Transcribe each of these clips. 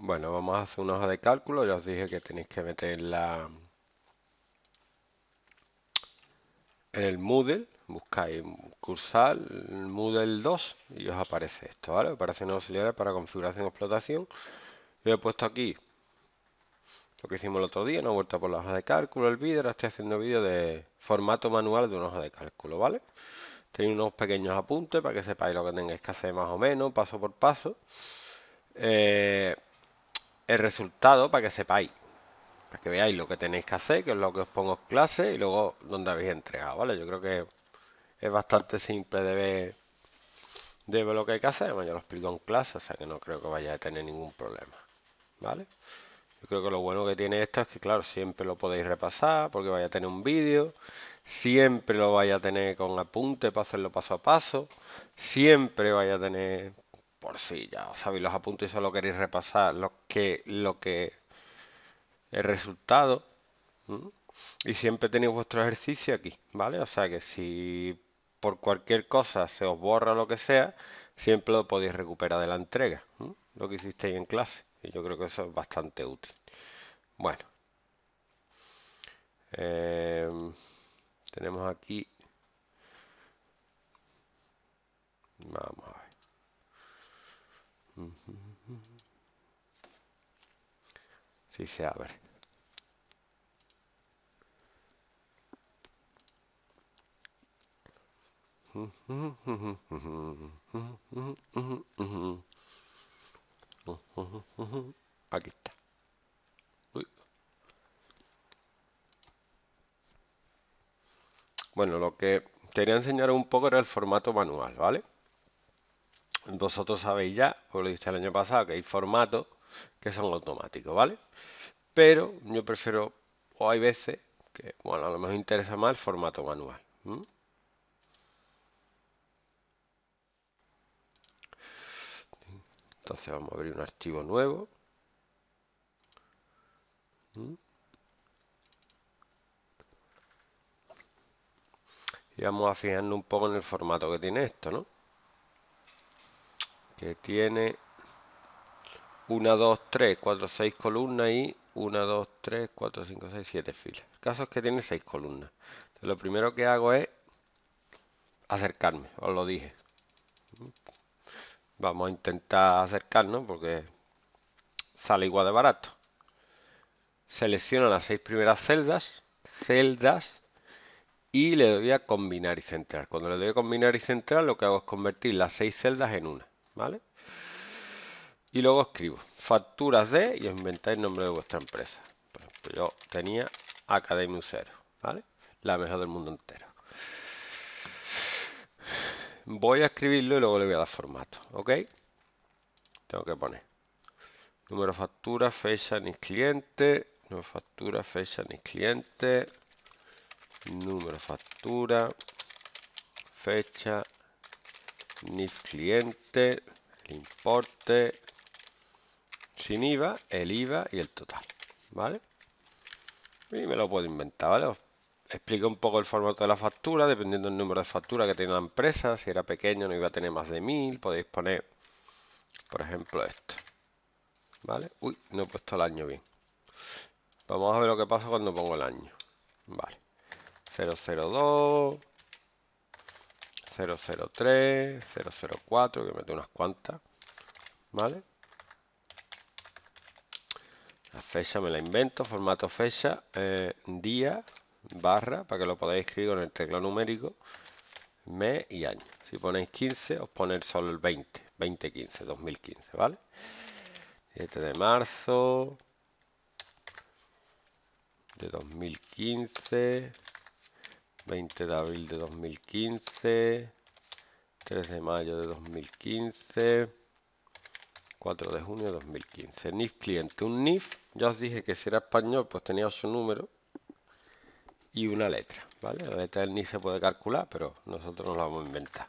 Bueno, vamos a hacer una hoja de cálculo. Ya os dije que tenéis que meterla en el Moodle. Buscáis cursal Moodle 2 y os aparece esto, ¿vale? un auxiliares para configuración y explotación. Yo he puesto aquí lo que hicimos el otro día, No he vuelto por la hoja de cálculo, el vídeo. Ahora estoy haciendo vídeo de formato manual de una hoja de cálculo, ¿vale? Tenéis unos pequeños apuntes para que sepáis lo que tengáis que hacer más o menos, paso por paso. Eh, el resultado para que sepáis. Para que veáis lo que tenéis que hacer, que es lo que os pongo en clase y luego dónde habéis entregado, ¿vale? Yo creo que es bastante simple de ver, de ver lo que hay que hacer. yo lo explico en clase, o sea que no creo que vaya a tener ningún problema, ¿vale? Yo creo que lo bueno que tiene esto es que, claro, siempre lo podéis repasar porque vaya a tener un vídeo, siempre lo vaya a tener con apunte para hacerlo paso a paso, siempre vaya a tener por si ya os sabéis los apuntes y solo queréis repasar lo que, lo que el resultado. Y siempre tenéis vuestro ejercicio aquí, ¿vale? O sea que si por cualquier cosa se os borra lo que sea, siempre lo podéis recuperar de la entrega, lo que hicisteis en clase. Y yo creo que eso es bastante útil. Bueno. Eh, tenemos aquí. Vamos si sí se abre. Aquí está. Bueno, lo que quería enseñar un poco era el formato manual, ¿vale? vosotros sabéis ya, os lo dije el año pasado, que hay formatos que son automáticos, ¿vale? Pero yo prefiero, o hay veces que, bueno, a lo mejor interesa más el formato manual. Entonces vamos a abrir un archivo nuevo. Y vamos a fijarnos un poco en el formato que tiene esto, ¿no? que tiene 1, 2, 3, 4, 6 columnas y 1, 2, 3, 4, 5, 6, 7 filas. El caso es que tiene 6 columnas. Entonces, lo primero que hago es acercarme, os lo dije. Vamos a intentar acercarnos porque sale igual de barato. Selecciono las 6 primeras celdas, celdas, y le doy a combinar y centrar. Cuando le doy a combinar y centrar, lo que hago es convertir las 6 celdas en una. ¿vale? Y luego escribo facturas de y os inventáis el nombre de vuestra empresa. Por ejemplo, yo tenía Academia 0 ¿vale? La mejor del mundo entero. Voy a escribirlo y luego le voy a dar formato, ¿ok? Tengo que poner número factura, fecha, ni cliente, número factura, fecha, ni cliente, número factura, fecha, NIF cliente, el importe sin IVA, el IVA y el total, ¿vale? Y me lo puedo inventar, ¿vale? Os explico un poco el formato de la factura, dependiendo del número de factura que tenga la empresa. Si era pequeño no iba a tener más de 1000. Podéis poner, por ejemplo, esto. ¿Vale? Uy, no he puesto el año bien. Vamos a ver lo que pasa cuando pongo el año. Vale. 002, 003, 004, que mete unas cuantas, ¿vale? La fecha me la invento, formato fecha, eh, día, barra, para que lo podáis escribir con el teclado numérico, mes y año. Si ponéis 15, os ponéis solo el 20, 2015, 2015, ¿vale? 7 de marzo de 2015 20 de abril de 2015, 3 de mayo de 2015, 4 de junio de 2015. NIF cliente. Un NIF, ya os dije que si era español, pues tenía su número y una letra. ¿vale? La letra del NIF se puede calcular, pero nosotros nos la vamos a inventar.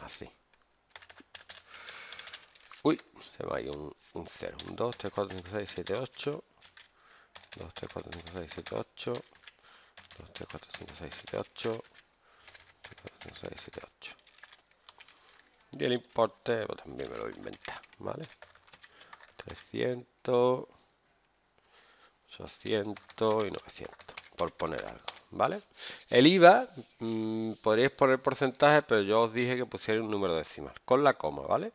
Así. Uy, se va ahí un, 0. un 2, 3, 4, 5, 6, 7, 8. 2, 3, 4, 5, 6, 7, 8. 2, 3, 4, 5, 6, 7, 8. 3, 4, 5, 6, 7, 8. Y el importe pues, también me lo inventa, ¿vale? 300, 800 y 900, por poner algo, ¿vale? El IVA, mmm, podríais poner porcentaje, pero yo os dije que pusiera un número decimal, con la coma, ¿vale?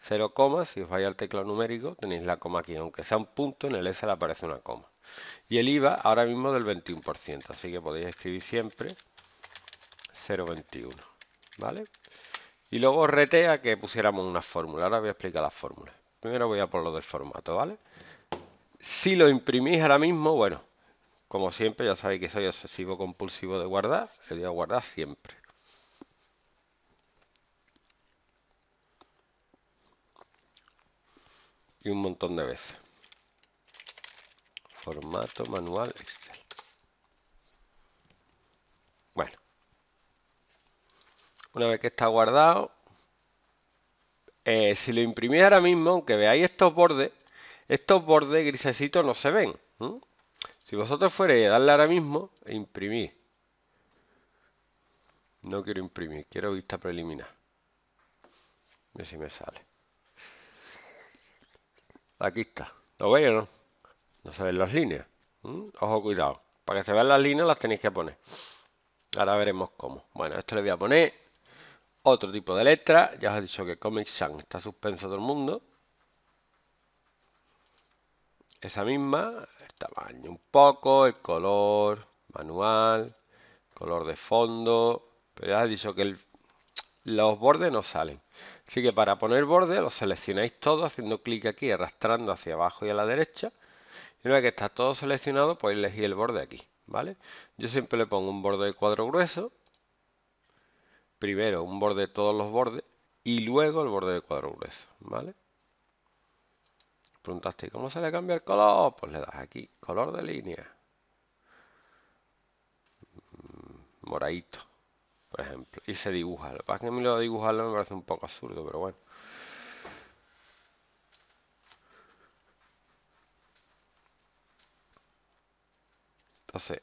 0, si os vais al teclado numérico, tenéis la coma aquí, aunque sea un punto, en el S le aparece una coma. Y el IVA ahora mismo del 21%, así que podéis escribir siempre 0,21, ¿vale? Y luego retea que pusiéramos una fórmula, ahora voy a explicar las fórmulas. Primero voy a por lo del formato, ¿vale? Si lo imprimís ahora mismo, bueno, como siempre, ya sabéis que soy obsesivo compulsivo de guardar, le doy guardar siempre. Y un montón de veces formato manual Excel. Bueno, una vez que está guardado, eh, si lo imprimís ahora mismo, aunque veáis estos bordes, estos bordes grisecitos no se ven. Si vosotros fuerais a darle ahora mismo e imprimir, no quiero imprimir, quiero vista preliminar. A ver si me sale. Aquí está. ¿Lo veis o no? No se ven las líneas. Ojo, cuidado. Para que se vean las líneas las tenéis que poner. Ahora veremos cómo. Bueno, esto le voy a poner otro tipo de letra. Ya os he dicho que Comic Sans está suspenso todo el mundo. Esa misma, el tamaño un poco, el color, manual, color de fondo. Pero ya os he dicho que los bordes no salen. Así que para poner borde los seleccionáis todo haciendo clic aquí, arrastrando hacia abajo y a la derecha una vez que está todo seleccionado, pues elegí el borde aquí, ¿vale? Yo siempre le pongo un borde de cuadro grueso, primero un borde de todos los bordes y luego el borde de cuadro grueso, ¿vale? Preguntaste, ¿cómo se le cambia el color? Pues le das aquí, color de línea. Mm, moradito, por ejemplo. Y se dibuja. es que a mí lo de dibujarlo me parece un poco absurdo, pero bueno. Entonces,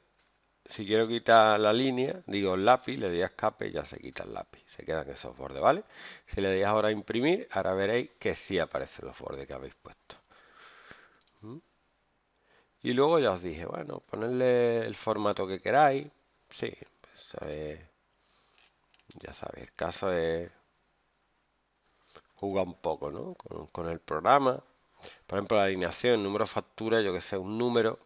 si quiero quitar la línea, digo lápiz, le doy escape, ya se quita el lápiz, se quedan esos bordes, ¿vale? Si le doy ahora imprimir, ahora veréis que sí aparecen los bordes que habéis puesto. ¿Mm? Y luego ya os dije, bueno, ponerle el formato que queráis, sí, pues, ya sabéis, el caso de jugar un poco, Con, con el programa, por ejemplo, la alineación, número factura, yo que sé, un número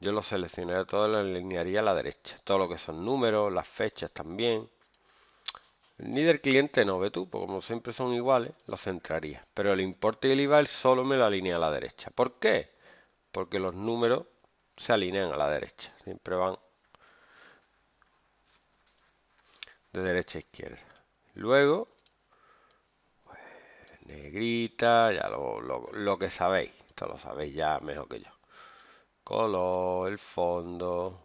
yo lo seleccionaré todo y lo alinearía a la derecha. Todo lo que son números, las fechas también. Ni del cliente no, ve tú, porque como siempre son iguales, lo centraría. Pero el importe y el IVA solo me lo alinea a la derecha. ¿Por qué? Porque los números se alinean a la derecha. Siempre van de derecha a izquierda. Luego, pues, negrita, ya lo, lo, lo que sabéis. Esto lo sabéis ya mejor que yo color, el fondo,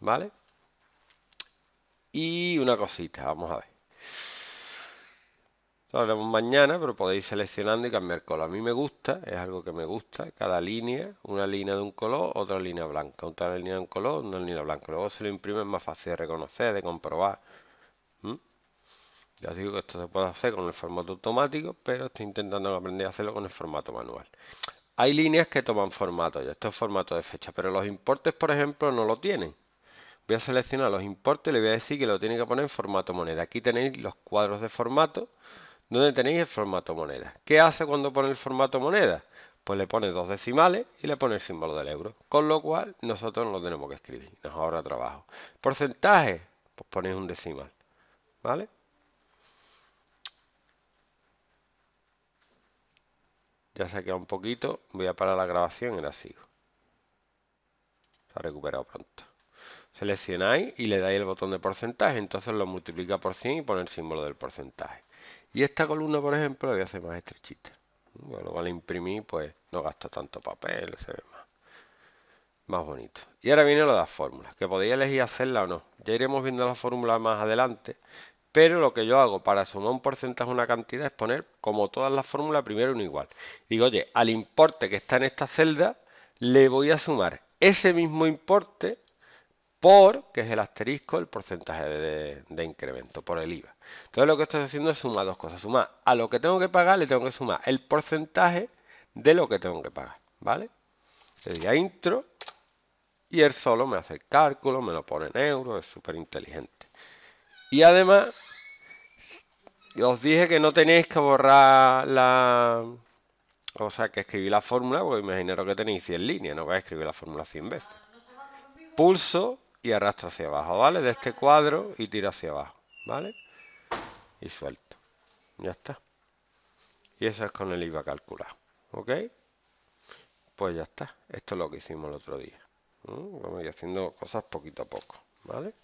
¿vale? Y una cosita, vamos a ver. Lo mañana, pero podéis ir seleccionando y cambiar color. A mí me gusta, es algo que me gusta, cada línea, una línea de un color, otra línea blanca, otra línea de un color, una línea blanca. Luego se lo imprime es más fácil de reconocer, de comprobar. Ya digo que esto se puede hacer con el formato automático, pero estoy intentando aprender a hacerlo con el formato manual. Hay líneas que toman formato, ya esto es formato de fecha, pero los importes, por ejemplo, no lo tienen. Voy a seleccionar los importes y le voy a decir que lo tiene que poner en formato moneda. Aquí tenéis los cuadros de formato donde tenéis el formato moneda. ¿Qué hace cuando pone el formato moneda? Pues le pone dos decimales y le pone el símbolo del euro. Con lo cual nosotros no lo tenemos que escribir. Nos ahorra trabajo. Porcentaje, pues ponéis un decimal. ¿Vale? Ya se ha quedado un poquito. Voy a parar la grabación y la sigo. Se ha recuperado pronto. Seleccionáis y le dais el botón de porcentaje. Entonces lo multiplica por 100 y pone el símbolo del porcentaje. Y esta columna, por ejemplo, la voy a hacer más estrechita. Mm, bueno, luego al imprimir, pues no gasto tanto papel, se ve más, más bonito. Y ahora viene lo de las fórmulas, que podéis elegir hacerla o no. Ya iremos viendo las fórmulas más adelante pero lo que yo hago para sumar un porcentaje a una cantidad es poner, como todas las fórmulas, primero un igual. Digo, oye, al importe que está en esta celda le voy a sumar ese mismo importe por, que es el asterisco, el porcentaje de, incremento, por el IVA. Entonces lo que estoy haciendo es sumar dos cosas. Sumar a lo que tengo que pagar, le tengo que sumar el porcentaje de lo que tengo que pagar, ¿vale? Le doy intro y él solo me hace el cálculo, me lo pone en euros, es súper inteligente. Y además os dije que no tenéis que borrar la... O sea, que escribí la fórmula, porque imaginaros que tenéis 100 líneas, no vais a escribir la fórmula 100 veces. Pulso y arrastro hacia abajo, ¿vale? De este cuadro y tiro hacia abajo, ¿vale? Y suelto. Ya está. Y eso es con el IVA calculado, ¿ok? Pues ya está. Esto es lo que hicimos el otro día. Vamos a ir haciendo cosas poquito a poco, ¿vale?